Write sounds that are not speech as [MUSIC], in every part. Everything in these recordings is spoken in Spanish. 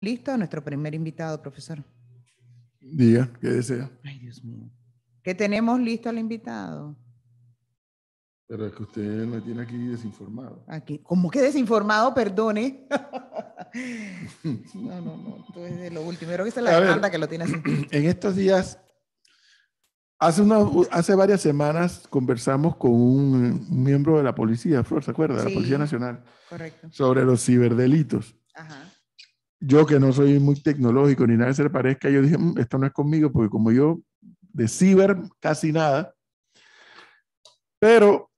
Listo, nuestro primer invitado, profesor. Diga, ¿qué desea? Ay, Dios mío. ¿Qué tenemos listo al invitado? Pero es que usted me tiene aquí desinformado. Aquí, ¿cómo que desinformado? Perdone. [LAUGHS] no, no, no. Tú es de lo último. que es la demanda que lo tiene [CLEARS THROAT] En estos días, hace, unos, hace varias semanas conversamos con un, miembro de la policía, Flor, ¿se acuerda? la Policía Nacional. Correcto. Sobre los ciberdelitos. Ajá yo que no soy muy tecnológico ni nada que se le parezca, yo dije, mm, esto no es conmigo, porque como yo de ciber casi nada, pero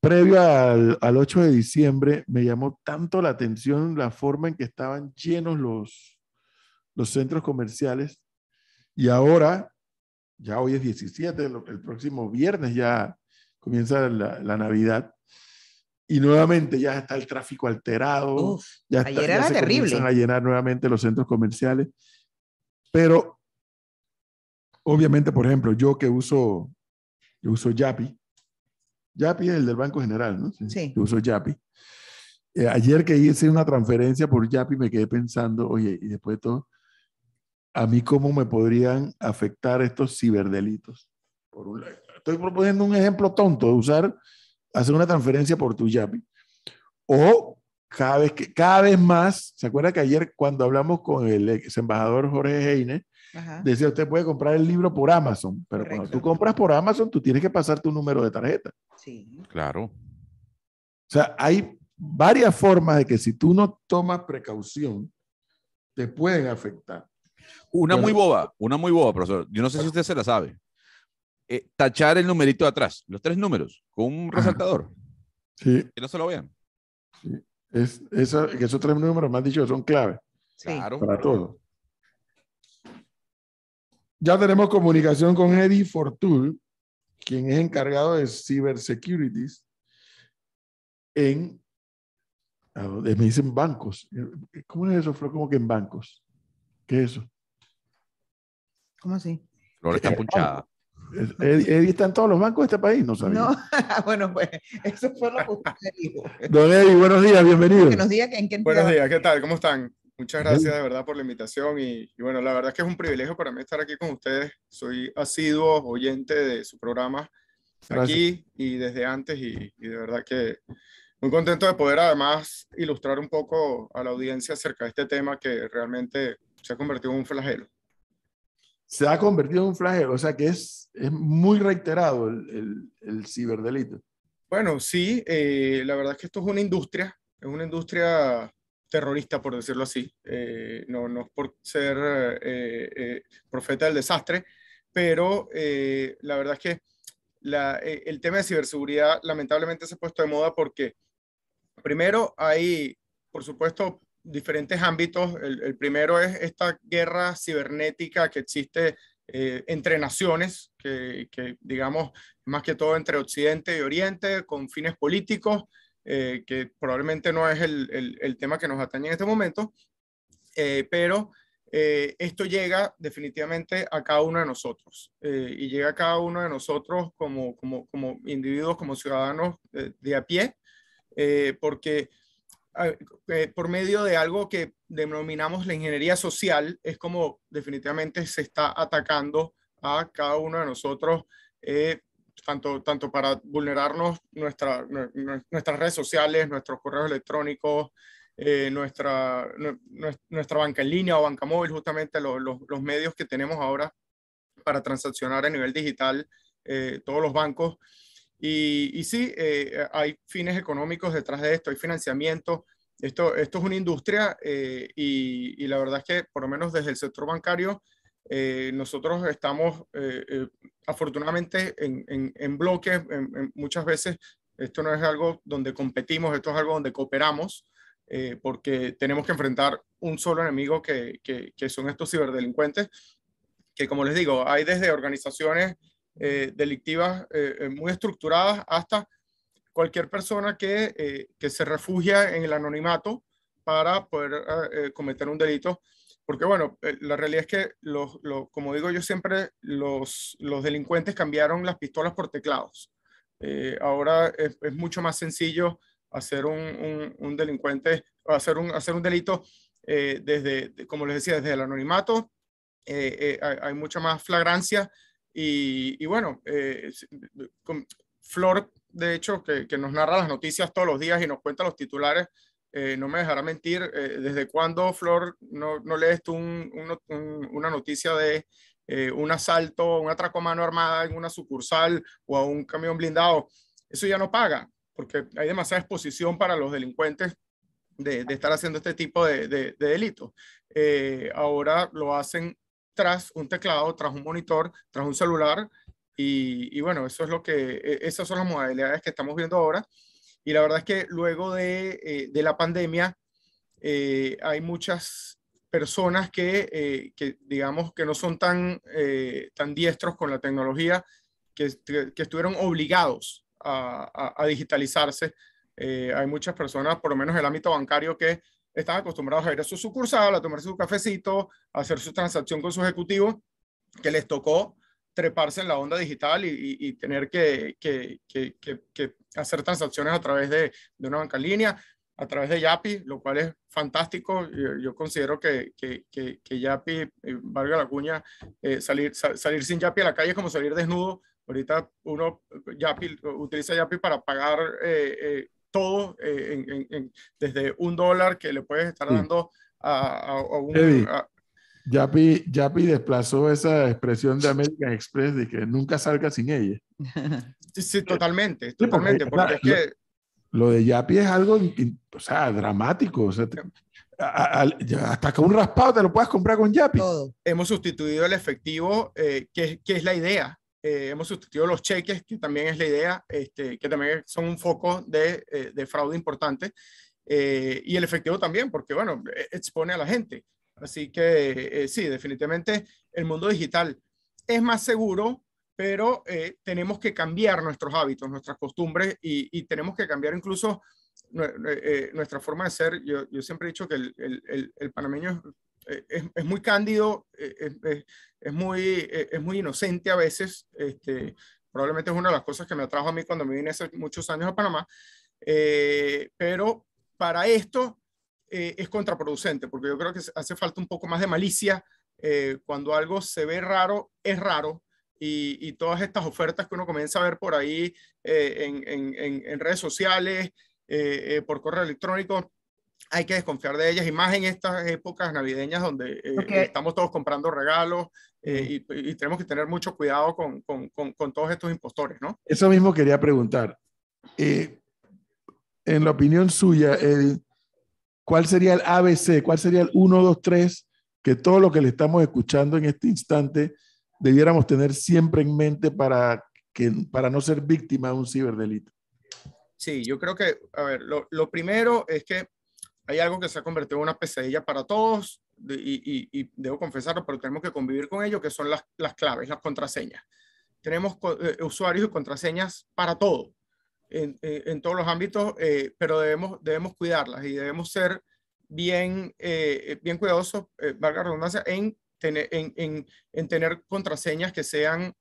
previo al, 8 de diciembre me llamó tanto la atención la forma en que estaban llenos los, los centros comerciales y ahora, ya hoy es 17, el, próximo viernes ya comienza la Navidad y nuevamente ya está el tráfico alterado. ya ayer ya era se terrible. van a llenar nuevamente los centros comerciales. Pero, obviamente, por ejemplo, yo que uso, yo uso Yapi. Yapi es el del Banco General, ¿no? Sí. Yo uso Yapi. Eh, ayer que hice una transferencia por Yapi me quedé pensando, oye, y después de todo, a mí cómo me podrían afectar estos ciberdelitos. Por estoy proponiendo un ejemplo tonto de usar hacer una transferencia por tu YAPI. O cada vez, que, cada vez más, ¿se acuerda que ayer cuando hablamos con el ex embajador Jorge Heine, decía usted puede comprar el libro por Amazon, pero cuando tú compras por Amazon, tú tienes que pasar tu número de tarjeta. Sí. Claro. O sea, hay varias formas de que si tú no tomas precaución, te pueden afectar. Una muy boba, una muy boba, profesor. Yo no sé si usted se la sabe. Eh, tachar el numerito de atrás, los tres números, con un resaltador. Sí. Que no se lo vean. Es, esos tres números, más dicho, son clave. Para todo. Ya tenemos comunicación con Eddie Fortul, quien es encargado de cybersecurities en, me dicen bancos. Eh, ¿Cómo es eso, Flor? ¿Cómo que en bancos? ¿Qué es eso? ¿Cómo así? Flor está eh, punchada. Eddie está en todos los bancos de este país, no sabía. No, [LAUGHS] bueno, pues eso fue lo que usted dijo. Don Eddie, buenos días, bienvenido. Buenos días, qué tal? ¿Cómo están? Muchas gracias de verdad por la invitación y, bueno, la verdad que es un privilegio para mí estar aquí con ustedes. Soy asiduo oyente de su programa aquí y desde antes y de verdad que muy contento de poder además ilustrar un poco a la audiencia acerca de este tema que realmente se ha convertido en un flagelo se ha convertido en un flagelo, o sea que es, es muy reiterado el, ciberdelito. Bueno, sí, eh, la verdad es que esto es una industria, es una industria terrorista, por decirlo así, eh, no, no es por ser eh, profeta del desastre, pero la verdad es que el tema de ciberseguridad lamentablemente se ha puesto de moda porque primero hay, por supuesto, diferentes ámbitos. El, primero es esta guerra cibernética que existe eh, entre naciones, que, digamos más que todo entre Occidente y Oriente, con fines políticos, eh, que probablemente no es el, el, tema que nos atañe en este momento, eh, pero esto llega definitivamente a cada uno de nosotros y llega a cada uno de nosotros como, como, como individuos, como ciudadanos de a pie, porque por medio de algo que denominamos la ingeniería social, es como definitivamente se está atacando a cada uno de nosotros, eh, tanto, tanto para vulnerarnos nuestra, nuestras redes sociales, nuestros correos electrónicos, eh, nuestra, nuestra banca en línea o banca móvil, justamente los medios que tenemos ahora para transaccionar a nivel digital, eh, todos los bancos. Y, sí, eh, hay fines económicos detrás de esto, hay financiamiento. Esto, esto es una industria eh, y, la verdad es que, por lo menos desde el sector bancario, eh, nosotros estamos afortunadamente en, en, bloques. muchas veces esto no es algo donde competimos, esto es algo donde cooperamos. porque tenemos que enfrentar un solo enemigo que, que, que, son estos ciberdelincuentes, que como les digo, hay desde organizaciones eh, delictivas eh, eh, muy estructuradas hasta cualquier persona que, se refugia en el anonimato para poder cometer un delito. Porque bueno, la realidad es que, como digo yo siempre, los, delincuentes cambiaron las pistolas por teclados. ahora es, mucho más sencillo hacer un, un, delincuente, hacer un, hacer un delito desde, como les decía, desde el anonimato. hay mucha más flagrancia y, bueno, eh, Flor, de hecho, que, nos narra las noticias todos los días y nos cuenta los titulares, eh, no me dejará mentir, eh, ¿desde cuando, Flor, no, no lees tú una noticia de un asalto, un atraco mano armada en una sucursal o a un camión blindado? Eso ya no paga, porque hay demasiada exposición para los delincuentes de, estar haciendo este tipo de, delitos. ahora lo hacen tras un teclado, tras un monitor, tras un celular. Y, bueno, eso es lo que, e, esas son las modalidades que estamos viendo ahora. Y la verdad es que luego de, eh, de la pandemia eh, hay muchas personas eh, que, digamos, que no son tan, tan diestros con la tecnología, que, que estuvieron obligados a, a, digitalizarse. hay muchas personas, por lo menos en el ámbito bancario, que están acostumbrados a ir a su sucursal, a tomarse su cafecito, a hacer su transacción con su ejecutivo, que les tocó treparse en la onda digital y, y, tener que, que, que, hacer transacciones a través de, de, una banca en línea, a través de Yapi, lo cual es fantástico. Yo, considero que, Yapi, eh, valga la cuña, eh, salir, salir sin Yapi a la calle es como salir desnudo. Ahorita uno Yapi, utiliza Yapi para pagar eh, eh, desde un dólar que le puedes estar dando a, a, un... Eddie, Yapi, Yapi, desplazó esa expresión de American Express de que nunca salga sin ella. [LAUGHS] Sí, totalmente, totalmente, porque, es que... Lo, de de Yapi es algo, o sea, dramático. O sea, hasta que un raspado te lo puedas comprar con ya Todo. Hemos sustituido el efectivo, eh, que, es la idea. Eh, hemos sustituido los cheques, que también es la idea, este, que también son un foco de, eh, fraude importante, eh, y el efectivo también, porque bueno, expone a la gente. Así que sí, definitivamente el mundo digital es más seguro, pero tenemos que cambiar nuestros hábitos, nuestras costumbres y, tenemos que cambiar incluso nuestra forma de ser. Yo, siempre he dicho que el, el panameño es eh, es, muy cándido, eh, es, muy, eh, es muy inocente a veces. Este, probablemente es una de las cosas que me atrajo a mí cuando me vine hace muchos años a Panamá. pero para esto es contraproducente, porque yo creo que hace falta un poco más de malicia. cuando algo se ve raro, es raro. Y, todas estas ofertas que uno comienza a ver por ahí en, en, redes sociales, por correo electrónico, hay que desconfiar de ellas, y más en estas épocas navideñas donde eh, estamos todos comprando regalos eh, y, tenemos que tener mucho cuidado con, con, con, todos estos impostores, ¿no? Eso mismo quería preguntar. Eh, en la opinión suya, ¿cuál sería el ABC? ¿Cuál sería el 1, 2, 3 que todo lo que le estamos escuchando en este instante debiéramos tener siempre en mente para, que, para no ser víctima de un ciberdelito? Sí, yo creo que, a ver, lo, lo primero es que hay algo que se ha convertido en una pesadilla para todos y, debo confesarlo, pero tenemos que convivir con ello, que son las, claves, las contraseñas. Tenemos eh, usuarios y contraseñas para todo, en, eh, todos los ámbitos, eh, pero debemos, debemos cuidarlas y debemos ser bien, bien cuidadosos, valga la redundancia, en, tener, en, tener contraseñas que sean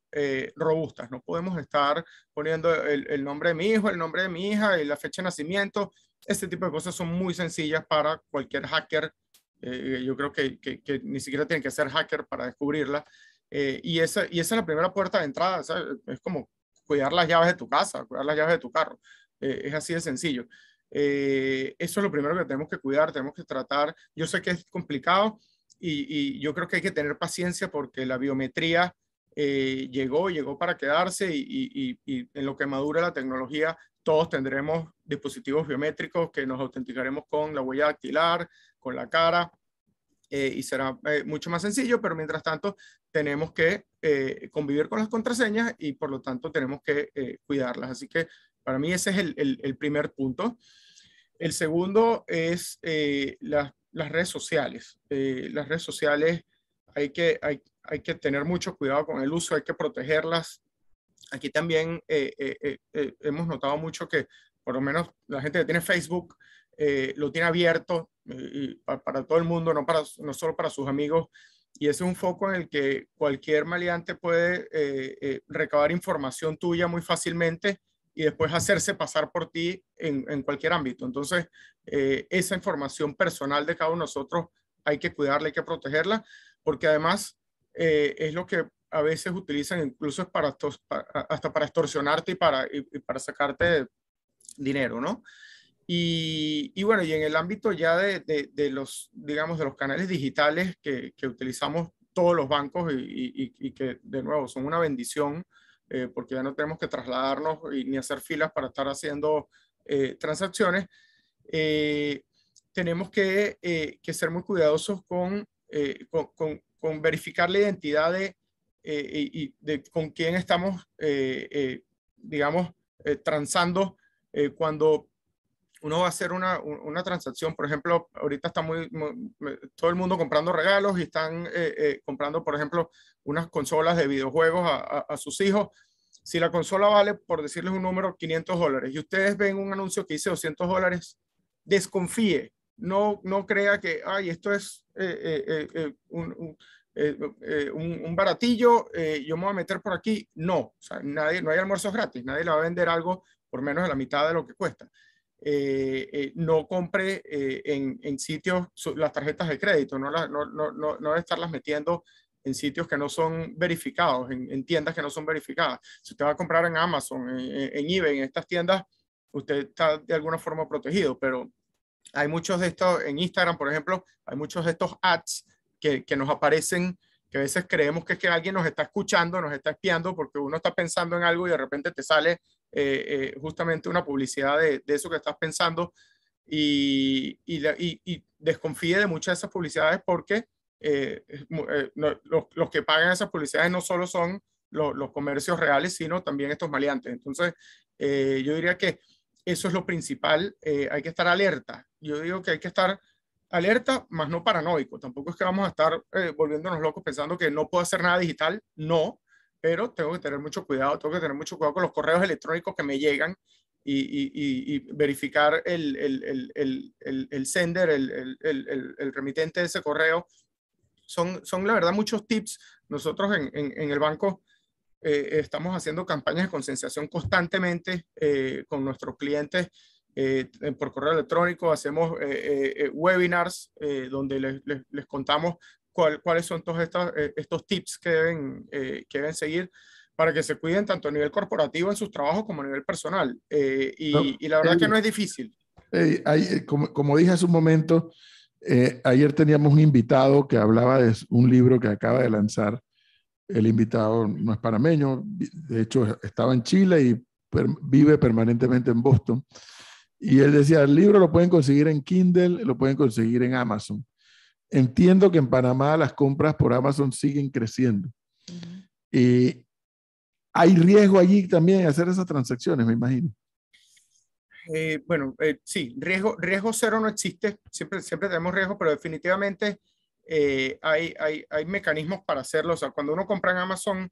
robustas. No podemos estar poniendo el, el nombre de mi hijo, el nombre de mi hija y la fecha de nacimiento este tipo de cosas son muy sencillas para cualquier hacker. Eh, yo creo que, que, ni siquiera tienen que ser hacker para descubrirla. Eh, y, esa, y esa es la primera puerta de entrada. Es como cuidar las llaves de tu casa, cuidar las llaves de tu carro. Eh, es así de sencillo. eso es lo primero que tenemos que cuidar, tenemos que tratar. Yo sé que es complicado y, yo creo que hay que tener paciencia porque la biometría llegó, llegó para quedarse y, y, en lo que madura la tecnología todos tendremos dispositivos biométricos que nos autenticaremos con la huella dactilar, con la cara, eh, y será eh, mucho más sencillo, pero mientras tanto tenemos que eh, convivir con las contraseñas y por lo tanto tenemos que cuidarlas. Así que para mí ese es el, primer punto. El segundo es las, redes sociales. las redes sociales hay que, hay, hay que tener mucho cuidado con el uso, hay que protegerlas aquí también eh, eh, eh, hemos notado mucho que por lo menos la gente que tiene Facebook lo tiene abierto para, todo el mundo, no, para, no solo para sus amigos. Y ese es un foco en el que cualquier maleante puede recabar información tuya muy fácilmente y después hacerse pasar por ti en, cualquier ámbito. Entonces, esa información personal de cada uno de nosotros hay que cuidarla, hay que protegerla, porque además es lo que a veces utilizan incluso para, hasta para extorsionarte y para, para sacarte dinero, ¿no? Y, bueno, y en el ámbito ya de, de, los, digamos, de los canales digitales que, utilizamos todos los bancos y, que, de nuevo, son una bendición eh, porque ya no tenemos que trasladarnos y, ni hacer filas para estar haciendo eh, transacciones, eh, tenemos que, ser muy cuidadosos con, con verificar la identidad de eh, y de con quién estamos, eh, eh, digamos, transando cuando uno va a hacer una, una, transacción, por ejemplo, ahorita está muy, todo el mundo comprando regalos y están comprando, por ejemplo, unas consolas de videojuegos a, sus hijos si la consola vale, por decirles un número, 500 dólares y ustedes ven un anuncio que dice 200 dólares, desconfíe, no, no crea que, ay, esto es un, eh, eh, un, baratillo, eh, yo me voy a meter por aquí. No, nadie, no hay almuerzos gratis, nadie le va a vender algo por menos de la mitad de lo que cuesta. no compre en, en sitios las tarjetas de crédito, no, no, no, no, no estarlas metiendo en sitios que no son verificados, en, tiendas que no son verificadas. Si usted va a comprar en Amazon, en, en, eBay, en estas tiendas, usted está de alguna forma protegido, pero hay muchos de estos, en Instagram, por ejemplo, hay muchos de estos ads que, nos aparecen, que a veces creemos que es que alguien nos está escuchando, nos está espiando, porque uno está pensando en algo y de repente te sale eh, eh, justamente una publicidad de, eso que estás pensando y, desconfíe de muchas de esas publicidades porque eh, los, que pagan esas publicidades no solo son los comercios reales, sino también estos maleantes. Entonces, yo diría que eso es lo principal, hay que estar alerta. Yo digo que hay que estar alerta, más no paranoico. Tampoco es que vamos a estar eh, volviéndonos locos pensando que no puedo hacer nada digital, no, pero tengo que tener mucho cuidado, tengo que tener mucho cuidado con los correos electrónicos que me llegan y, verificar el, sender, el, remitente de ese correo. Son, son la verdad muchos tips. Nosotros en, el banco eh, estamos haciendo campañas de concienciación constantemente eh, con nuestros clientes eh, eh, por correo electrónico, hacemos eh, webinars donde les, les, contamos cuáles son todos estos, estos tips que deben, que deben seguir para que se cuiden tanto a nivel corporativo en sus trabajos como a nivel personal. Y, la verdad que no es difícil. como, como, dije hace un momento, ayer teníamos un invitado que hablaba de un libro que acaba de lanzar el invitado no es panameño, de hecho estaba en Chile y vive permanentemente en Boston. Y él decía, el libro lo pueden conseguir en Kindle, lo pueden conseguir en Amazon. Entiendo que en Panamá las compras por Amazon siguen creciendo. Eh, hay riesgo allí también hacer esas transacciones, me imagino. Eh, bueno, eh, sí, riesgo, riesgo cero no existe, siempre, siempre tenemos riesgo, pero definitivamente hay, hay, hay, mecanismos para hacerlo. sea, cuando uno compra en Amazon,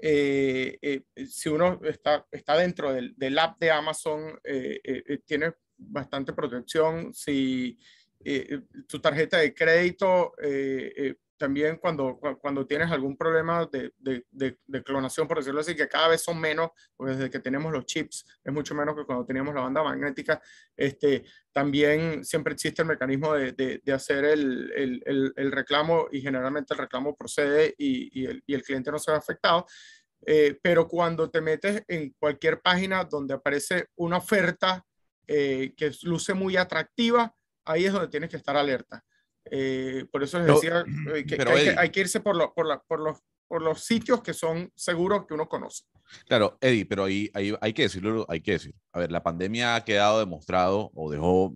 eh, eh, eh, si uno está, está dentro del, app de Amazon, eh, tiene bastante protección. Si tu tarjeta de crédito también cuando, cuando tienes algún problema de, clonación, por decirlo así, que cada vez son menos, porque desde que tenemos los chips, es mucho menos que cuando teníamos la banda magnética, este, también siempre existe el mecanismo de, hacer el, reclamo y generalmente el reclamo procede y, el, cliente no se ve afectado. Eh, pero cuando te metes en cualquier página donde aparece una oferta eh, que luce muy atractiva, ahí es donde tienes que estar alerta eh, por eso les decía eh, que, hay, que, irse por, por, por, los, por los sitios que son seguros que uno conoce. Claro, Eddie, pero ahí, hay que decirlo, hay que decir. A ver, la pandemia ha quedado demostrado o dejó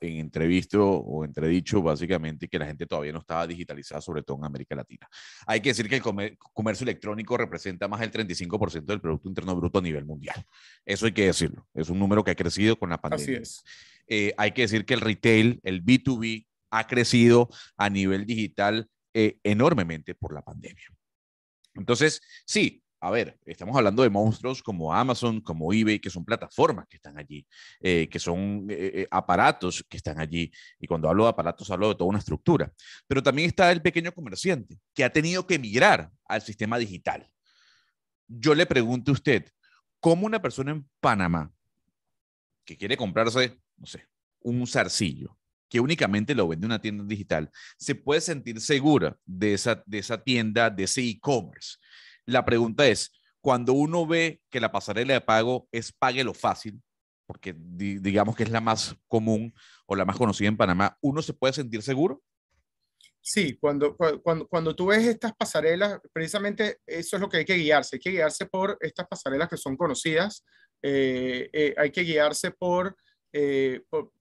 en entrevisto o entredicho básicamente que la gente todavía no estaba digitalizada, sobre todo en América Latina. Hay que decir que el comercio electrónico representa más del 35% del Producto Interno Bruto a nivel mundial. Eso hay que decirlo. Es un número que ha crecido con la pandemia. Así es. Eh, hay que decir que el retail, el B2B, ha crecido a nivel digital eh, enormemente por la pandemia. Entonces, sí, a ver, estamos hablando de monstruos como Amazon, como eBay, que son plataformas que están allí, eh, que son eh, aparatos que están allí. Y cuando hablo de aparatos, hablo de toda una estructura. Pero también está el pequeño comerciante que ha tenido que migrar al sistema digital. Yo le pregunto a usted, ¿cómo una persona en Panamá que quiere comprarse, no sé, un zarcillo, que únicamente lo vende una tienda digital, se puede sentir segura de esa, de esa tienda, de ese e-commerce. La pregunta es, cuando uno ve que la pasarela de pago es pague lo fácil, porque digamos que es la más común o la más conocida en Panamá, ¿uno se puede sentir seguro? Sí, cuando, cuando, cuando tú ves estas pasarelas, precisamente eso es lo que hay que guiarse. Hay que guiarse por estas pasarelas que son conocidas, eh, eh, hay que guiarse por, eh, por,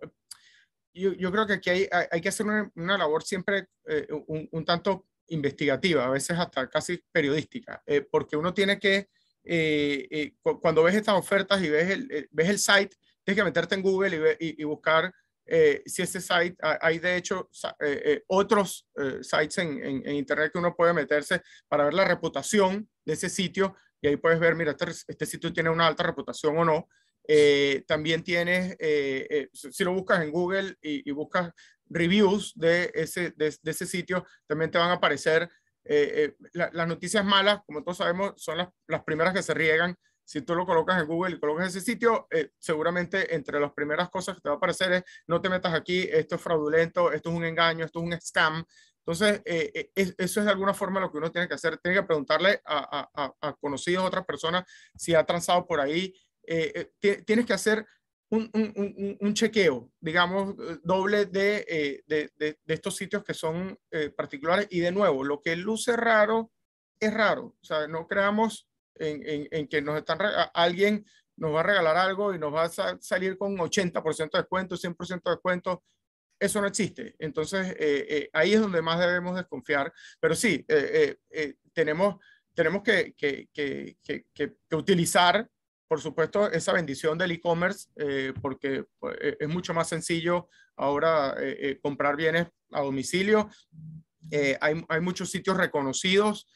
yo, creo que aquí hay, hay que hacer una, una labor siempre eh, un, un, tanto investigativa, a veces hasta casi periodística, eh, porque uno tiene que, eh, cuando ves estas ofertas y ves el, ves el site, tienes que meterte en Google y, buscar si ese site, hay de hecho otros sites en, en, internet que uno puede meterse para ver la reputación de ese sitio y ahí puedes ver, mira, este, este sitio tiene una alta reputación o no. Eh, también tienes, eh, eh, si lo buscas en Google y, buscas reviews de ese, de, ese sitio, también te van a aparecer las noticias malas, como todos sabemos, son las, las primeras que se riegan si tú lo colocas en Google y colocas ese sitio, seguramente entre las primeras cosas que te va a aparecer es no te metas aquí, esto es fraudulento, esto es un engaño, esto es un scam. Entonces, eso es de alguna forma lo que uno tiene que hacer. Tiene que preguntarle a, a, a conocidos, otras personas, si ha transado por ahí, eh, eh, tienes que hacer un, chequeo, digamos, eh, doble de, estos sitios que son particulares. Y de nuevo, lo que luce raro es raro. O sea, no creamos en, que nos están alguien nos va a regalar algo y nos va a salir con 80% de descuento, 100% de descuento. Eso no existe. Entonces, ahí es donde más debemos desconfiar. Pero sí, tenemos, tenemos que, que utilizar por supuesto, esa bendición del e-commerce, eh, porque pues, e-, es mucho más sencillo ahora eh, eh, comprar bienes a domicilio. hay, muchos sitios reconocidos.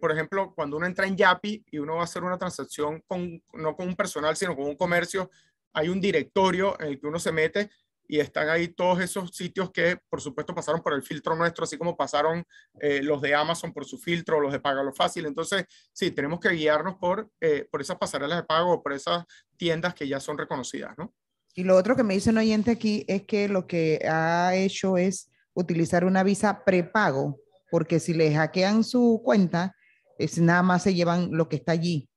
por ejemplo, cuando uno entra en Yapi y uno va a hacer una transacción con, no con un personal, sino con un comercio, hay un directorio en el que uno se mete y están ahí todos esos sitios que, por supuesto, pasaron por el filtro nuestro, así como pasaron eh, los de Amazon por su filtro, los de Pagalo Fácil. Entonces, sí, tenemos que guiarnos por, eh, por esas pasarelas de pago, por esas tiendas que ya son reconocidas, ¿no? Y lo otro que me dice un oyente aquí es que lo que ha hecho es utilizar una visa prepago, porque si le hackean su cuenta, es nada más se llevan lo que está allí.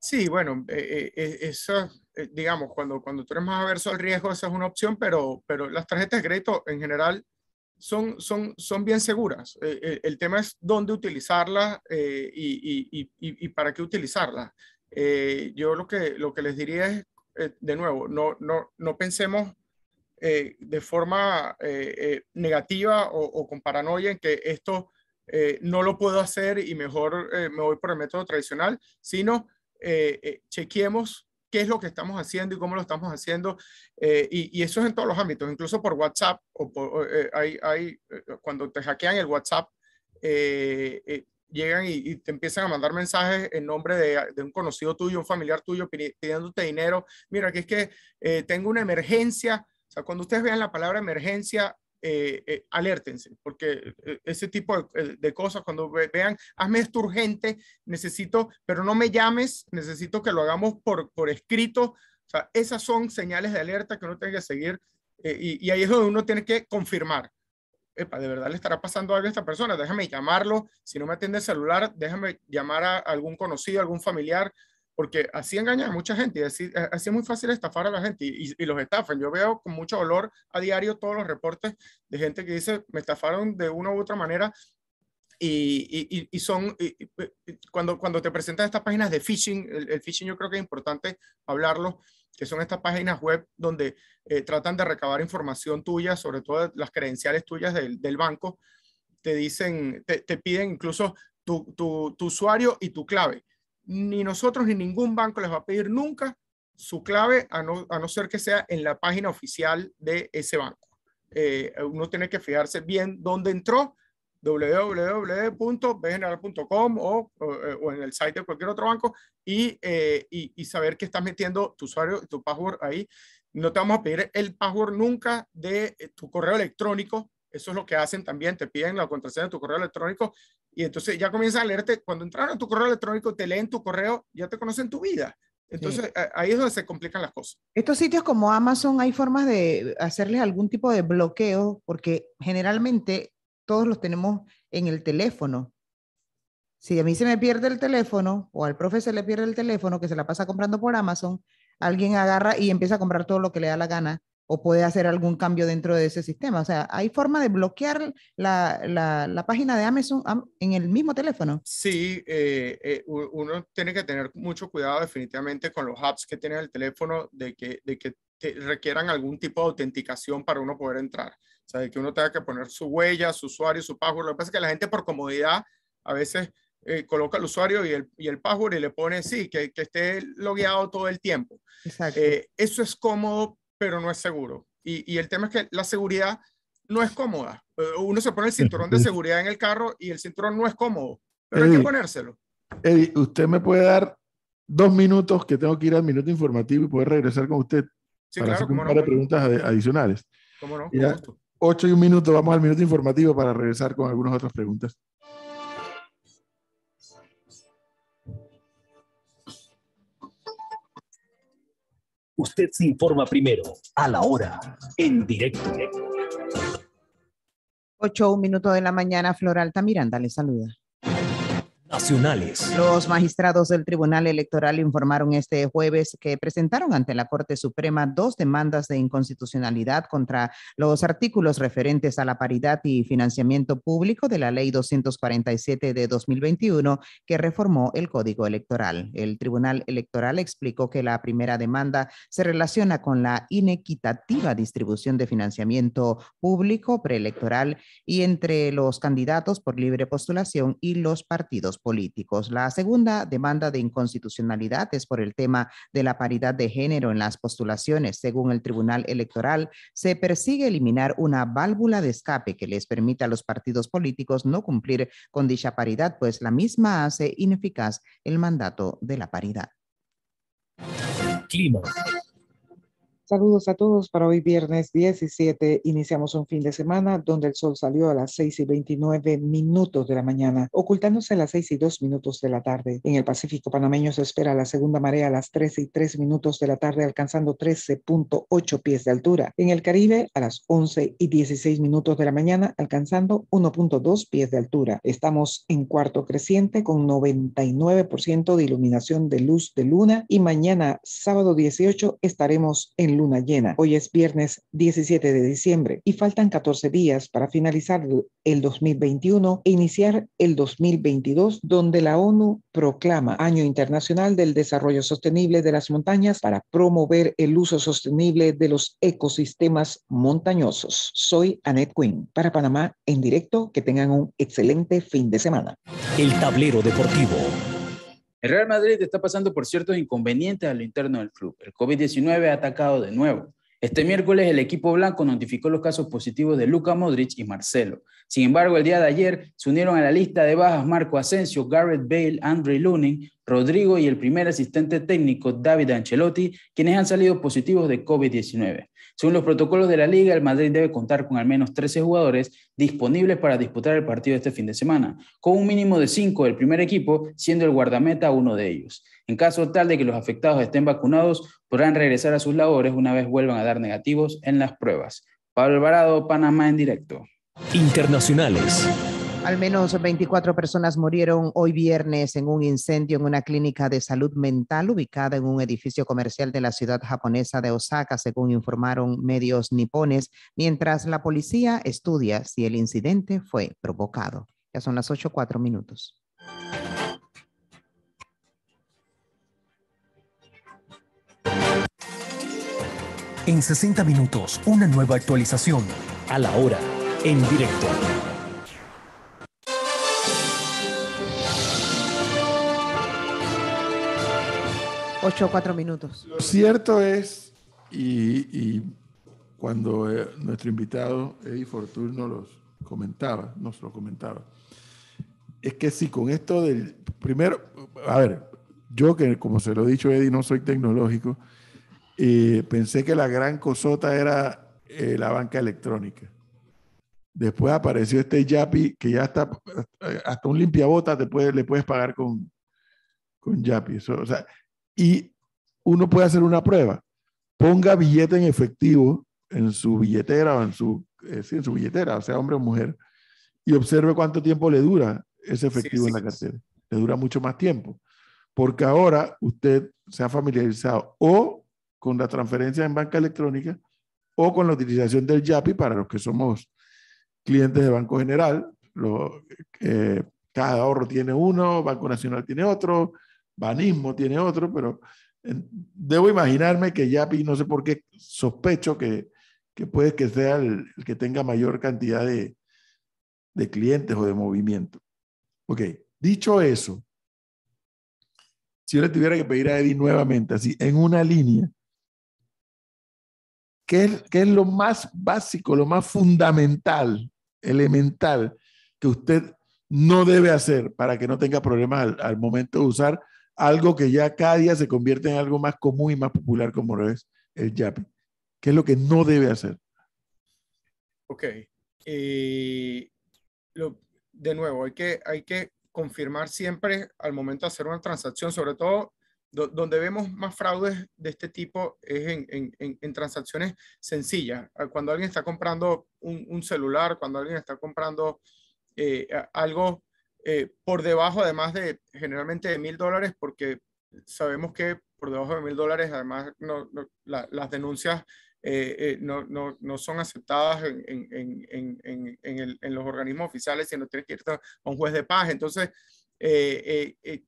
Sí, bueno, eh, eh eh, digamos, cuando, cuando tú eres más averso al riesgo, esa es una opción, pero, pero las tarjetas de crédito en general son, son, son bien seguras. Eh, eh, el tema es dónde utilizarlas y, y, y, para qué utilizarlas. yo lo que, lo que les diría es, de nuevo, no, no, no pensemos de forma negativa o, o, con paranoia en que esto no lo puedo hacer y mejor me voy por el método tradicional, sino chequeemos qué es lo que estamos haciendo y cómo lo estamos haciendo. Eh, y, eso es en todos los ámbitos, incluso por WhatsApp, o por, eh, hay, hay, eh, cuando te hackean el WhatsApp, llegan y, te empiezan a mandar mensajes en nombre de, de, un conocido tuyo, un familiar tuyo, pidiéndote dinero. Mira, que es que tengo una emergencia. O sea, cuando ustedes vean la palabra emergencia, eh, eh, alértense, porque eh, ese tipo de, cosas, cuando vean, hazme esto urgente, necesito, pero no me llames, necesito que lo hagamos por, por escrito. O sea, esas son señales de alerta que uno tiene que seguir y, ahí es donde uno tiene que confirmar. de verdad le estará pasando algo a esta persona, déjame llamarlo. Si no me atiende el celular, déjame llamar a algún conocido, algún familiar, porque así engañan a mucha gente y así, así, es muy fácil estafar a la gente y, los estafan. Yo veo con mucho dolor a diario todos los reportes de gente que dice me estafaron de una u otra manera y, y son, pues, cuando, cuando te presentan estas páginas de phishing, el, phishing yo creo que es importante hablarlo, que son estas páginas web donde eh, tratan de recabar información tuya, sobre todo las credenciales tuyas del, del banco, te dicen, te, te piden incluso tu, tu, tu usuario y tu clave ni nosotros ni ningún banco les va a pedir nunca su clave, a no, ser que sea en la página oficial de ese banco. Eh, uno tiene que fijarse bien dónde entró, www.bgeneral.com o, o, en el site de cualquier otro banco eh, y, y, saber que estás metiendo tu usuario, tu password ahí. No te vamos a pedir el password nunca de tu correo electrónico. Eso es lo que hacen también. Te piden la contraseña de tu correo electrónico y entonces ya comienza a leerte, cuando entraron a tu correo electrónico, te leen tu correo, ya te conocen tu vida. Entonces ahí es donde se complican las cosas. Estos sitios como Amazon, ¿hay formas de hacerles algún tipo de bloqueo? Porque generalmente todos los tenemos en el teléfono. Si a mí se me pierde el teléfono o al profe se le pierde el teléfono que se la pasa comprando por Amazon, alguien agarra y empieza a comprar todo lo que le da la gana o puede hacer algún cambio dentro de ese sistema. O sea, ¿hay forma de bloquear la, página de Amazon en el mismo teléfono? Sí, eh, eh, uno tiene que tener mucho cuidado definitivamente con los apps que tiene el teléfono de que, de que requieran algún tipo de autenticación para uno poder entrar. O sea, de que uno tenga que poner su huella, su usuario, su password. Lo que pasa es que la gente por comodidad a veces eh, coloca el usuario y el, y password y le pone sí, que, que esté logueado todo el tiempo. Exacto. eso es cómodo pero no es seguro. Y, el tema es que la seguridad no es cómoda. Eh, uno se pone el cinturón de seguridad en el carro y el cinturón no es cómodo, pero hay que ponérselo. Eddie, usted me puede dar dos minutos que tengo que ir al minuto informativo y poder regresar con usted para claro, preguntas adicionales. Ocho y un minuto, vamos al minuto informativo para regresar con algunas otras preguntas. Usted se informa primero, a la hora, en directo. Ocho, un minuto de la mañana, Flor Miranda, le saluda. Nacionales. Los magistrados del Tribunal Electoral informaron este jueves que presentaron ante la Corte Suprema dos demandas de inconstitucionalidad contra los artículos referentes a la paridad y financiamiento público de la Ley 247 de 2021 que reformó el Código Electoral. El Tribunal Electoral explicó que la primera demanda se relaciona con la inequitativa distribución de financiamiento público preelectoral y entre los candidatos por libre postulación y los partidos políticos. La segunda demanda de inconstitucionalidad es por el tema de la paridad de género en las postulaciones. Según el Tribunal Electoral, se persigue eliminar una válvula de escape que les permita a los partidos políticos no cumplir con dicha paridad, pues la misma hace ineficaz el mandato de la paridad. Clima. Saludos a todos para hoy viernes 17. Iniciamos un fin de semana donde el sol salió a las 6 y 29 minutos de la mañana, ocultándose a las 6 y 2 minutos de la tarde. En el Pacífico panameño se espera la segunda marea a las 13 y 3 minutos de la tarde, alcanzando 13.8 pies de altura. En el Caribe a las 11 y 16 minutos de la mañana, alcanzando 1.2 pies de altura. Estamos en cuarto creciente con 99% de iluminación de luz de luna y mañana sábado 18 estaremos en luz llena. Hoy es viernes 17 de diciembre y faltan 14 días para finalizar el 2021 e iniciar el 2022, donde la ONU proclama Año Internacional del Desarrollo Sostenible de las Montañas para promover el uso sostenible de los ecosistemas montañosos. Soy Annette Quinn. Para Panamá en directo, que tengan un excelente fin de semana. El tablero deportivo el Real Madrid está pasando por ciertos inconvenientes a lo interno del club. El COVID-19 ha atacado de nuevo. Este miércoles el equipo blanco notificó los casos positivos de Luca Modric y Marcelo. Sin embargo, el día de ayer se unieron a la lista de bajas Marco Asensio, Garrett Bale, Andre Lunin, Rodrigo y el primer asistente técnico David Ancelotti, quienes han salido positivos de COVID-19. Según los protocolos de la liga, el Madrid debe contar con al menos 13 jugadores disponibles para disputar el partido este fin de semana, con un mínimo de 5 del primer equipo, siendo el guardameta uno de ellos. En caso tal de que los afectados estén vacunados, podrán regresar a sus labores una vez vuelvan a dar negativos en las pruebas. Pablo Alvarado, Panamá en directo. Internacionales. Al menos 24 personas murieron hoy viernes en un incendio en una clínica de salud mental ubicada en un edificio comercial de la ciudad japonesa de Osaka, según informaron medios nipones, mientras la policía estudia si el incidente fue provocado. Ya son las 8.4 minutos. En 60 minutos, una nueva actualización. A la hora, en directo. 8 o 4 minutos. Lo cierto es, y, cuando eh, nuestro invitado Eddie Fortune nos los comentaba, nos lo comentaba, es que sí, con esto del. Primero, a ver, yo que como se lo he dicho Eddie, no soy tecnológico, eh, pensé que la gran cosota era eh, la banca electrónica. Después apareció este Yapi que ya está, hasta un limpiabota te le puedes pagar con, con Yapi. Eso, o sea, y uno puede hacer una prueba. Ponga billete en efectivo en su billetera o en su, eh, sí, en su billetera, sea hombre o mujer, y observe cuánto tiempo le dura ese efectivo en la cartera. Le dura mucho más tiempo, porque ahora usted se ha familiarizado o con la transferencia en banca electrónica o con la utilización del YAPI para los que somos clientes de Banco General. Lo, que eh, cada ahorro tiene uno, Banco Nacional tiene otro, Banismo tiene otro, pero debo imaginarme que Yapi, no sé por qué, sospecho que, puede que sea el, que tenga mayor cantidad de, clientes o de movimiento. Ok, dicho eso, si yo le tuviera que pedir a Eddie nuevamente, así, en una línea, ¿qué es, qué es lo más básico, lo más fundamental, elemental, que usted no debe hacer para que no tenga problemas al momento de usar algo que ya cada día se convierte en algo más común y más popular como lo es el yapping. Que es lo que no debe hacer? Ok. lo, de nuevo, hay que, hay que confirmar siempre al momento de hacer una transacción, sobre todo donde vemos más fraudes de este tipo es en, transacciones sencillas. Ah, cuando alguien está comprando un, celular, cuando alguien está comprando eh, algo eh, por debajo, además de generalmente de mil dólares, porque sabemos que por debajo de mil dólares, además las denuncias eh, eh, no, son aceptadas en, los organismos oficiales, sino tienes que ir a un juez de paz. Entonces,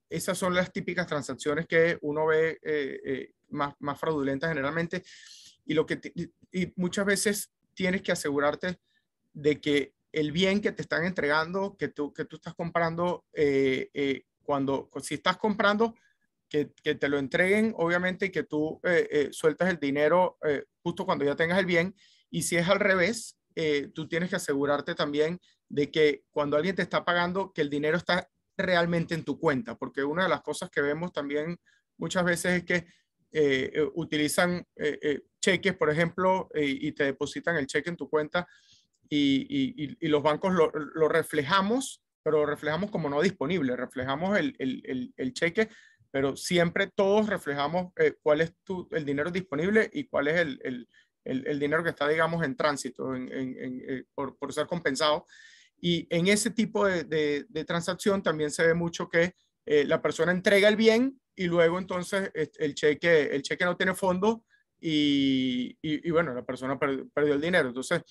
esas son las típicas transacciones que uno ve más, más, fraudulentas generalmente. Y, lo que y muchas veces tienes que asegurarte de que el bien que te están entregando, que tú, que tú estás comprando, eh, eh, cuando, si estás comprando, que, te lo entreguen, obviamente, y que tú eh, sueltas el dinero justo cuando ya tengas el bien. Y si es al revés, tú tienes que asegurarte también de que cuando alguien te está pagando, que el dinero está realmente en tu cuenta, porque una de las cosas que vemos también muchas veces es que utilizan cheques, por ejemplo, y te depositan el cheque en tu cuenta y, los bancos lo, reflejamos, pero lo reflejamos como no disponible, reflejamos el, cheque, pero siempre todos reflejamos eh, cuál es tu, el dinero disponible y cuál es el, dinero que está, digamos, en tránsito, eh, por, ser compensado. Y en ese tipo de, transacción también se ve mucho que eh, la persona entrega el bien y luego entonces el cheque, el cheque no tiene fondo y, y, y bueno, la persona perdió el dinero. Entonces,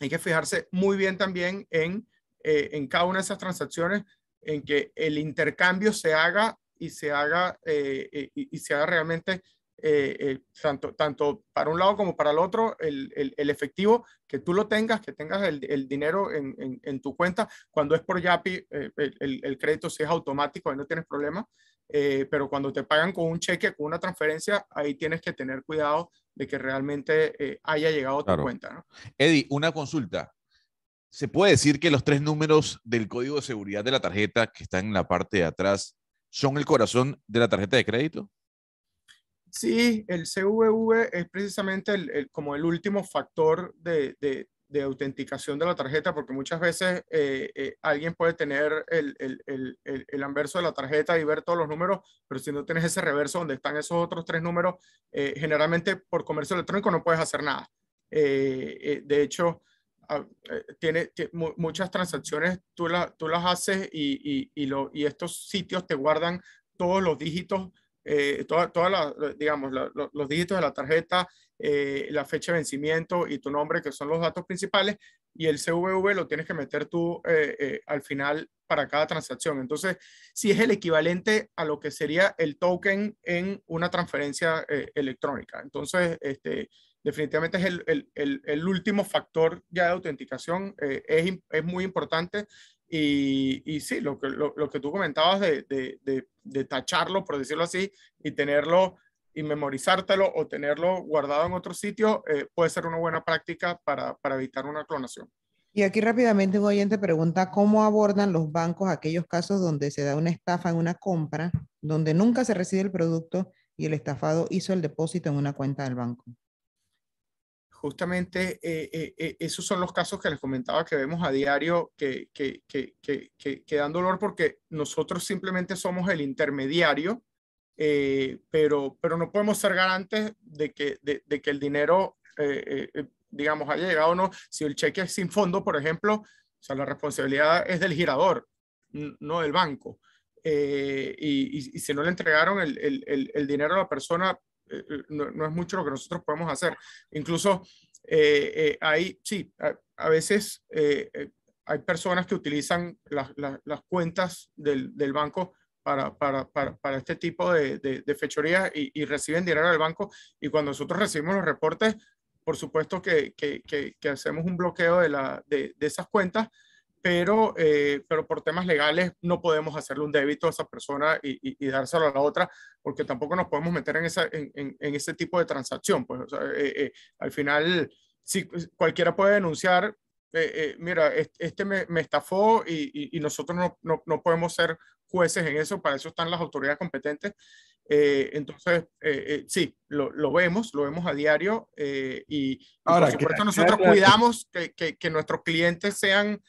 hay que fijarse muy bien también en, eh, en cada una de esas transacciones, en que el intercambio se haga y se haga, eh, y, se haga realmente eh, tanto, tanto para un lado como para el otro, el, el, efectivo, que tú lo tengas, que tengas el, el dinero en, en, en, tu cuenta. Cuando es por Yapi, el, crédito si es automático, ahí no tienes problema. pero cuando te pagan con un cheque, con una transferencia, ahí tienes que tener cuidado de que realmente eh, haya llegado a tu cuenta. ¿no? Eddie, una consulta. ¿Se puede decir que los tres números del código de seguridad de la tarjeta que están en la parte de atrás son el corazón de la tarjeta de crédito? Sí, el CVV es precisamente como el último factor de, de autenticación de la tarjeta, porque muchas veces eh, eh, alguien puede tener el, anverso de la tarjeta y ver todos los números, pero si no tienes ese reverso donde están esos otros tres números, eh, generalmente por comercio electrónico no puedes hacer nada. de hecho, ah, tiene, muchas transacciones tú, la, tú las haces y, y, estos sitios te guardan todos los dígitos eh, todas digamos, los dígitos de la tarjeta eh, la fecha de vencimiento y tu nombre, que son los datos principales, y el CVV lo tienes que meter tú eh, eh, al final para cada transacción. Entonces, si sí es el equivalente a lo que sería el token en una transferencia electrónica. Entonces, este, definitivamente es el, el, el, último factor ya de autenticación, es, es, muy importante. Y, y sí, lo que, lo, lo que, tú comentabas de, de, de, de tacharlo, por decirlo así, y tenerlo y memorizártelo o tenerlo guardado en otro sitio eh, puede ser una buena práctica para, para evitar una clonación. Y aquí rápidamente un oyente pregunta cómo abordan los bancos aquellos casos donde se da una estafa en una compra, donde nunca se recibe el producto y el estafado hizo el depósito en una cuenta del banco. Justamente eh, eh, esos son los casos que les comentaba que vemos a diario que, que, que, que, dan dolor porque nosotros simplemente somos el intermediario eh, pero, pero no podemos ser garantes de que, de, que el dinero, eh, eh, digamos, haya llegado o no. Si el cheque es sin fondo, por ejemplo, o sea, la responsabilidad es del girador, no del banco. Y, y, si no le entregaron el, el, el, dinero a la persona, no, no, es mucho lo que nosotros podemos hacer. Incluso hay, sí, a, veces hay personas que utilizan las cuentas del, del banco para, para, para, para este tipo de, de, fechorías y, reciben dinero del banco. Y cuando nosotros recibimos los reportes, por supuesto que, que, que, hacemos un bloqueo de, la, de, de esas cuentas, pero, eh, pero por temas legales no podemos hacerle un débito a esa persona y, y, dárselo a la otra, porque tampoco nos podemos meter en, esa, en, en, ese tipo de transacción. Pues, eh, eh, al final, si cualquiera puede denunciar, mira, este, me, estafó y, y nosotros no, no, no, podemos ser jueces en eso, para eso están las autoridades competentes. Eh, entonces, eh, eh, sí, lo, lo, vemos, lo vemos a diario eh, y, Ahora, por supuesto nosotros cuidamos que, que, nuestros clientes sean,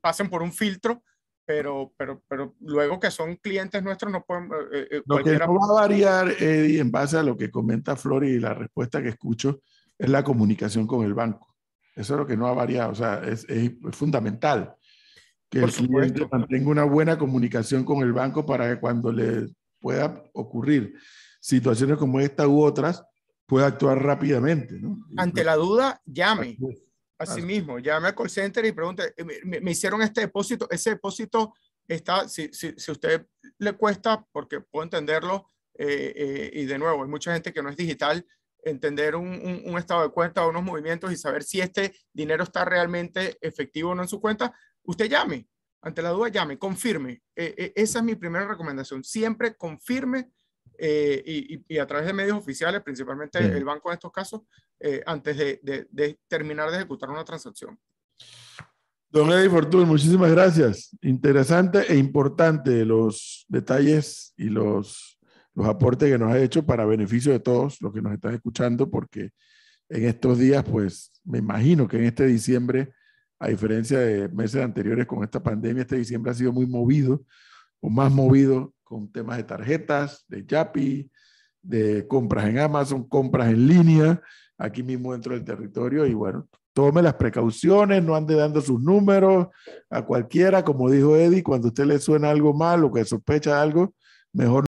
pasen por un filtro pero, pero, pero luego que son clientes nuestros, no podemos lo que no va a variar, Eddie, en base a lo que comenta flor y la respuesta que escucho, es la comunicación con el banco. Eso es lo que no ha variado, o sea, es, es fundamental que Por supuesto. mantenga una buena comunicación con el banco para que cuando le pueda ocurrir situaciones como esta u otras, pueda actuar rápidamente. Ante pues la duda, llame. asimismo llame al call center y pregunte, eh, me, hicieron este depósito, ese depósito está, si, si, usted le cuesta, porque puedo entenderlo, eh, eh, y de nuevo, hay mucha gente que no es digital, entender un, un, un, estado de cuenta o unos movimientos y saber si este dinero está realmente efectivo o no en su cuenta, usted llame, ante la duda llame, confirme. Eh, eh, esa es mi primera recomendación. Siempre confirme eh, y, a través de medios oficiales, principalmente el banco en estos casos, antes de, terminar de ejecutar una transacción. Don Eddie Fortun, muchísimas gracias. Interesante e importante los detalles y los, los aportes que nos ha hecho para beneficio de todos los que nos están escuchando, porque en estos días, pues me imagino que en este diciembre a diferencia de meses anteriores con esta pandemia, este diciembre ha sido muy movido, o más movido con temas de tarjetas, de Yapi, de compras en Amazon, compras en línea, aquí mismo dentro del territorio, y bueno, tome las precauciones, no ande dando sus números a cualquiera, como dijo Eddie, cuando usted le suena algo mal o que sospecha algo, mejor